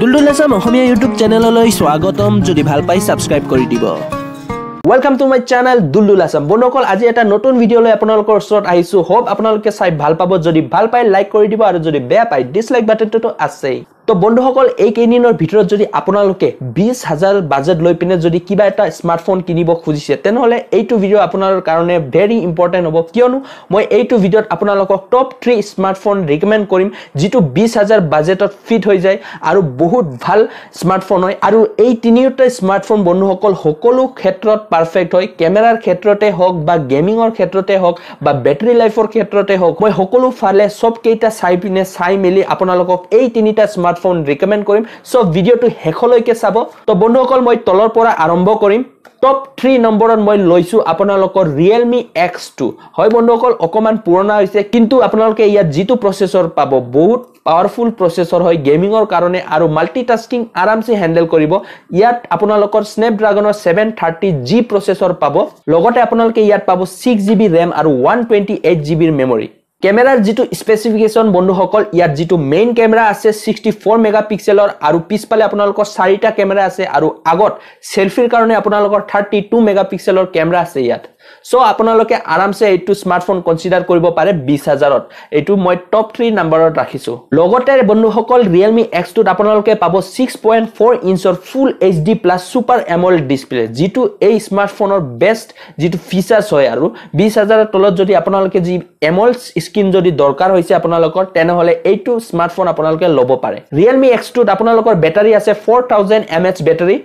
দুলদুলা চাম অসমীয়া ইউটিউব চেনেললৈ স্বাগতম যদি ভাল পাই ছাবস্ক্ৰাইব কৰি দিব welcome to my channel Duldul Assam বন্ধুসকল আজি এটা নতুন লৈ আপোনালোকৰ ওচৰত আহিছোঁ হ'ব আপোনালোকে চাই ভাল পাব যদি ভাল পায় লাইক কৰি দিব আৰু যদি বেয়া পায় ডিছলাইক বাটনটোতো আছেই তো বন্ধুসকল এইকেইদিনৰ ভিতৰত যদি আপোনালোকে বিছ হাজাৰ বাজেট লৈ পিনে যদি কিবা এটা স্মাৰ্টফোন কিনিব খুজিছে তেনেহ'লে এইটো ভিডিঅ' আপোনাৰ কাৰণে ভেৰি ইম্পৰ্টেণ্ট হ'ব কিয়নো মই এইটো ভিডিঅ'ত আপোনালোকক টপ থ্ৰী স্মাৰ্টফোন ৰিকমেণ্ড কৰিম যিটো বিছ হাজাৰ বাজেটত ফিট হৈ যায় আৰু বহুত ভাল স্মাৰ্টফোন হয় আৰু এই তিনিওটা স্মাৰ্টফোন বন্ধুসকল সকলো ক্ষেত্ৰত পাৰফেক্ট হয় কেমেৰাৰ ক্ষেত্ৰতে হওক বা গেমিঙৰ ক্ষেত্ৰতে হওক বা বেটাৰী লাইফৰ ক্ষেত্ৰতে হওক মই সকলোফালে চবকেইটা চাই পিনে চাই মেলি আপোনালোকক এই তিনিটা স্মাৰ্ট স্মাৰ্টফোন ৰিকমেণ্ড কৰিম চ' ভিডিঅ'টো শেষলৈকে চাব তো বন্ধুসকল মই তলৰ পৰা আৰম্ভ কৰিম টপ থ্ৰী নম্বৰত মই লৈছোঁ আপোনালোকৰ ৰিয়েলমি এক্স টু হয় বন্ধুসকল অকণমান পুৰণা হৈছে কিন্তু আপোনালোকে ইয়াত যিটো প্ৰচেছৰ পাব বহুত পাৱাৰফুল প্ৰচেছৰ হয় গেমিঙৰ কাৰণে আৰু মাল্টিটাস্কিং আৰামছে হেণ্ডেল কৰিব ইয়াত আপোনালোকৰ স্নেপড্ৰাগনৰ ছেভেন থাৰ্টি জি প্ৰচেছৰ পাব লগতে আপোনালোকে ইয়াত পাব ছিক্স জি ৰেম আৰু one twenty eight G memory কেমেৰাৰ যিটো স্পেচিফিকেশ্যন বন্ধুসকল ইয়াত যিটো মেইন কেমেৰা আছে ছিক্সটি ফ'ৰ মেগা পিক্সেলৰ আৰু পিছফালে আপোনালোকৰ চাৰিটা কেমেৰা আছে আৰু আগত চেল্ফিৰ কাৰণে আপোনালোকৰ থাৰ্টি টু মেগা পিক্সেলৰ কেমেৰা আছে ইয়াত চ' আপোনালোকে আৰামছে এইটো স্মাৰ্টফোন কনচিডাৰ কৰিব পাৰে বিছ হাজাৰত এইটো মই টপ থ্ৰী নাম্বাৰত ৰাখিছোঁ লগতে বন্ধুসকল ৰিয়েলমি এক্সটোত আপোনালোকে পাব ছিক্স পইণ্ট ফ'ৰ ইঞ্চৰ full H D plus super AMOLED display যিটো এই স্মাৰ্টফোনৰ বেষ্ট যিটো ফিচাৰ্ছ হয় আৰু বিছ হাজাৰৰ তলত যদি আপোনালোকে যি এমল স্ক্ৰীণ যদি দৰকাৰ হৈছে আপোনালোকৰ তেনেহ'লে এইটো স্মাৰ্টফোন আপোনালোকে ল'ব পাৰে ৰিয়েলমি এক্স টুত আপোনালোকৰ বেটাৰী আছে four thousand M H battery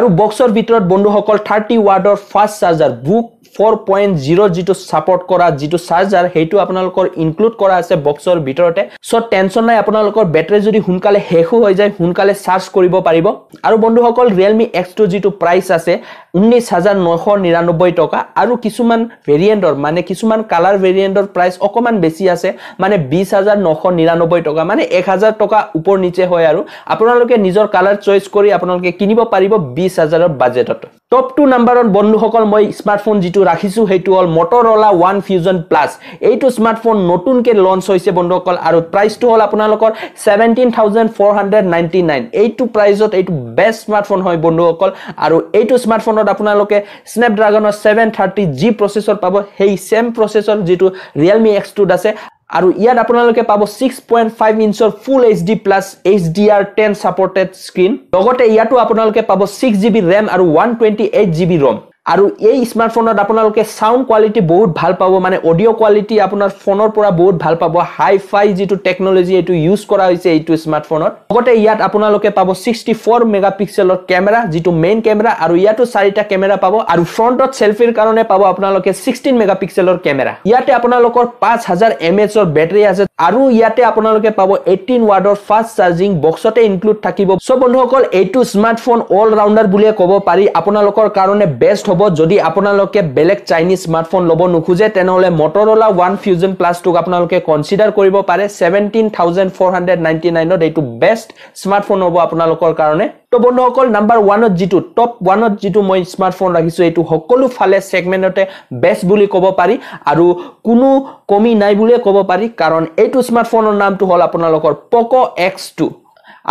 আৰু বক্সৰ ভিতৰত বন্ধুসকল থাৰ্টি ৱাৰ্ডৰ ফাষ্ট চাৰ্জাৰ বুক ফ'ৰ পইণ্ট জিৰ' যিটো ছাপৰ্ট কৰা যিটো চাৰ্জাৰ সেইটো আপোনালোকৰ ইনক্লুড কৰা আছে বক্সৰ ভিতৰতে চ' টেনশ্যন নাই আপোনালোকৰ বেটেৰী যদি সোনকালে শেষো হৈ যায় সোনকালে চাৰ্জ কৰিব পাৰিব আৰু বন্ধুসকল ৰিয়েলমি এক্স টু যিটো প্ৰাইচ আছে ঊনৈছ হাজাৰ নশ নিৰান্নব্বৈ টকা আৰু কিছুমান ভেৰিয়েণ্টৰ মানে কিছুমান কালাৰ ভেৰিয়েণ্টৰ প্ৰাইচ অকণমান বেছি আছে মানে বিছ হাজাৰ নশ নিৰান্নব্বৈ টকা মানে এক হাজাৰ টকা ওপৰ নিচে হয় আৰু আপোনালোকে নিজৰ কালাৰ চইচ কৰি আপোনালোকে কিনিব পাৰিব বিছ হাজাৰৰ বাজেটত টপ টু নাম্বাৰত বন্ধুসকল মই স্মাৰ্টফোন যিটো ৰাখিছোঁ সেইটো হ'ল মটৰলা ওৱান ফিউজন প্লাছ এইটো স্মাৰ্টফোন নতুনকৈ লঞ্চ হৈছে বন্ধুসকল আৰু প্ৰাইচটো হ'ল আপোনালোকৰ seventeen thousand four hundred ninety nine এইটো প্ৰাইজত এইটো বেষ্ট স্মাৰ্টফোন হয় বন্ধুসকল আৰু এইটো স্মাৰ্টফোনত আপোনালোকে স্নেপড্ৰাগনৰ ছেভেন থাৰ্টি জি প্ৰচেছৰ পাব সেই ছেম প্ৰচেছৰ যিটো ৰিয়েলমি এক্স টুত আছে আৰু ইয়াত আপোনালোকে পাব ছিক্স পইণ্ট ফাইভ ইঞ্চৰ full H D plus H D R ten supported screen লগতে ইয়াতো আপোনালোকে পাব ছিক্স জি বি ৰেম আৰু one twenty eight GB ROM আৰু এই স্মাৰ্টফোনত আপোনালোকে চাউণ্ড কোৱালিটি বহুত ভাল পাব মানে অডিঅ' কোৱালিটি আপোনাৰ ফোনৰ পৰা বহুত ভাল পাব হাই ফাই যিটো টেকনলজি এইটো ইউজ কৰা হৈছে এইটো স্মাৰ্টফোনত লগতে ইয়াত আপোনালোকে পাব ছিক্সটি ফ'ৰ মেগা পিক্সেলৰ কেমেৰা যিটো মেইন কেমেৰা আৰু ইয়াতো চাৰিটা কেমেৰা পাব আৰু ফ্ৰণ্টত ছেলফিৰ কাৰণে পাব আপোনালোকে ছিক্সটিন মেগা পিক্সেলৰ কেমেৰা ইয়াতে আপোনালোকৰ পাঁচ হাজাৰ এম এইচৰ বেটেৰী আছে আৰু ইয়াতে আপোনালোকে পাব এইটিন ৱাৰ্ডৰ ফাষ্ট চাৰ্জিং বক্সতে ইনক্লুড থাকিব চ' বন্ধুসকল এইটো স্মাৰ্টফোন অল ৰাউণ্ডাৰ বুলিয়ে ক'ব পাৰি আপোনালোকৰ কাৰণে বেষ্ট হ'ব যদি আপোনালোকে বেলেগ চাইনিজ স্মাৰ্টফোন ল'ব নোখোজে তেনেহ'লে মটৰলা ওৱান ফিউজন প্লাছটোক আপোনালোকে কনচিডাৰ কৰিব পাৰে seventeen thousand four hundred ninety নাইনত এইটো বেষ্ট স্মাৰ্টফোন হ'ব আপোনালোকৰ কাৰণে তো বন্ধুসকল নাম্বাৰ ওৱানত যিটো টপ ওৱানত যিটো মই স্মাৰ্টফোন ৰাখিছোঁ এইটো সকলোফালে চেগমেণ্টতে বেষ্ট বুলি ক'ব পাৰি আৰু কোনো কমি নাই বুলিয়ে ক'ব পাৰি কাৰণ এইটো স্মাৰ্টফোনৰ নামটো হ'ল আপোনালোকৰ পক' এক্স টু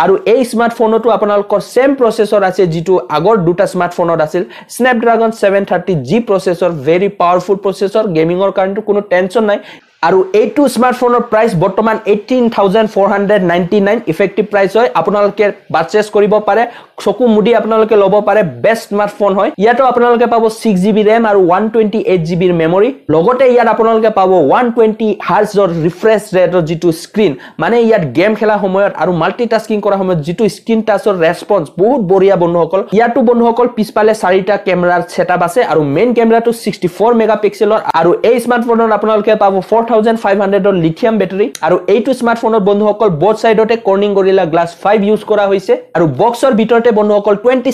আৰু এই স্মাৰ্টফোনতো আপোনালোকৰ ছেম প্ৰচেছৰ আছে যিটো আগৰ দুটা স্মাৰ্টফোনত আছিল Snapdragon seven thirty G processor very powerful processor গেমিঙৰ কাৰণেতো কোনো টেনশ্যন নাই আৰু এইটো স্মাৰ্টফোনৰ প্ৰাইচ বৰ্তমান eighteen thousand four hundred ninety nine effective price হয় আপোনালোকে পাৰ্চেছ কৰিব পাৰে চকু মুদি আপোনালোকে ল'ব পাৰে বেষ্ট স্মাৰ্টফোন হয় ইয়াতো আপোনালোকে পাব ছিক্স জি বি ৰেম আৰু ওৱান টুৱেণ্টি এইট জি বিৰ মেমৰি লগতে ইয়াত আপোনালোকে পাব ওৱান টুৱেণ্টি হাৰ্চৰ ৰিফ্ৰেছ ৰেটৰ যিটো স্ক্ৰীণ মানে ইয়াত গেম খেলা সময়ত আৰু মাল্টি টাস্কিং কৰাৰ সময়ত যিটো স্ক্ৰীণ টাচৰ ৰেছপঞ্চ বহুত বঢ়িয়া বন্ধুসকল ইয়াতো বন্ধুসকল পিছফালে চাৰিটা কেমেৰাৰ চেট আপ আছে আৰু মেইন কেমেৰাটো ছিক্সটি ফ'ৰ মেগা পিক্সেলৰ আৰু এই স্মাৰ্টফোনত আপোনালোকে পাব ফ'ৰ 1500 লিথিয়াম ব্যাটাৰি আৰু এই স্মার্টফোনের বন্ধু বোথ সাইডতে Corning Gorilla Glass five use করা হয়েছে আর বক্সর ভিতরতে বন্ধু সকল টুয়েন্টি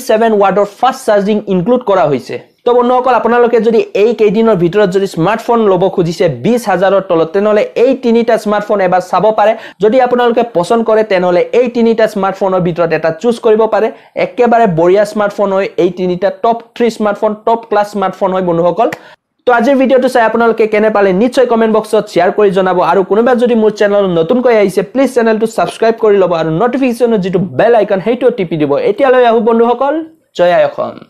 ফাস্ট চার্জিং ইনক্লুড করা হয়েছে তো বন্ধু সকল যদি এই কেদিনের ভিতর যদি স্মার্টফোন লোব খুঁজিছে বিশ হাজারের তলত তেনহলে এই তিনিটা স্মার্টফোন এবাৰ চাব পাৰে যদি আপোনালোকে পছন্দ কৰে তেনহলে এই তিনিটা স্মাৰ্টফোনেৰ ভিতৰত এটা চুজ কৰিব পাৰে একেবাৰে বঢ়িয়া স্মাৰ্টফোন হয় এই তিনিটা top three smartphone top class smartphone হয় বন্ধুসকল তো আজিৰ ভিডিওটো চাই আপোনালোকে কেনে পালে নিশ্চয় কমেণ্ট বক্সত শ্বেয়াৰ কৰি জনাব আৰু কোনোবা যদি মোৰ চেনেলত নতুনকৈ আহিছে প্লিজ চেনেলটো ছাবস্ক্ৰাইব কৰি ল'ব আৰু নটিফিকেশ্যনৰ যিটো বেল আইকন সেইটোও টিপি দিব এতিয়ালৈ আহোঁ বন্ধুসকল জয় অসম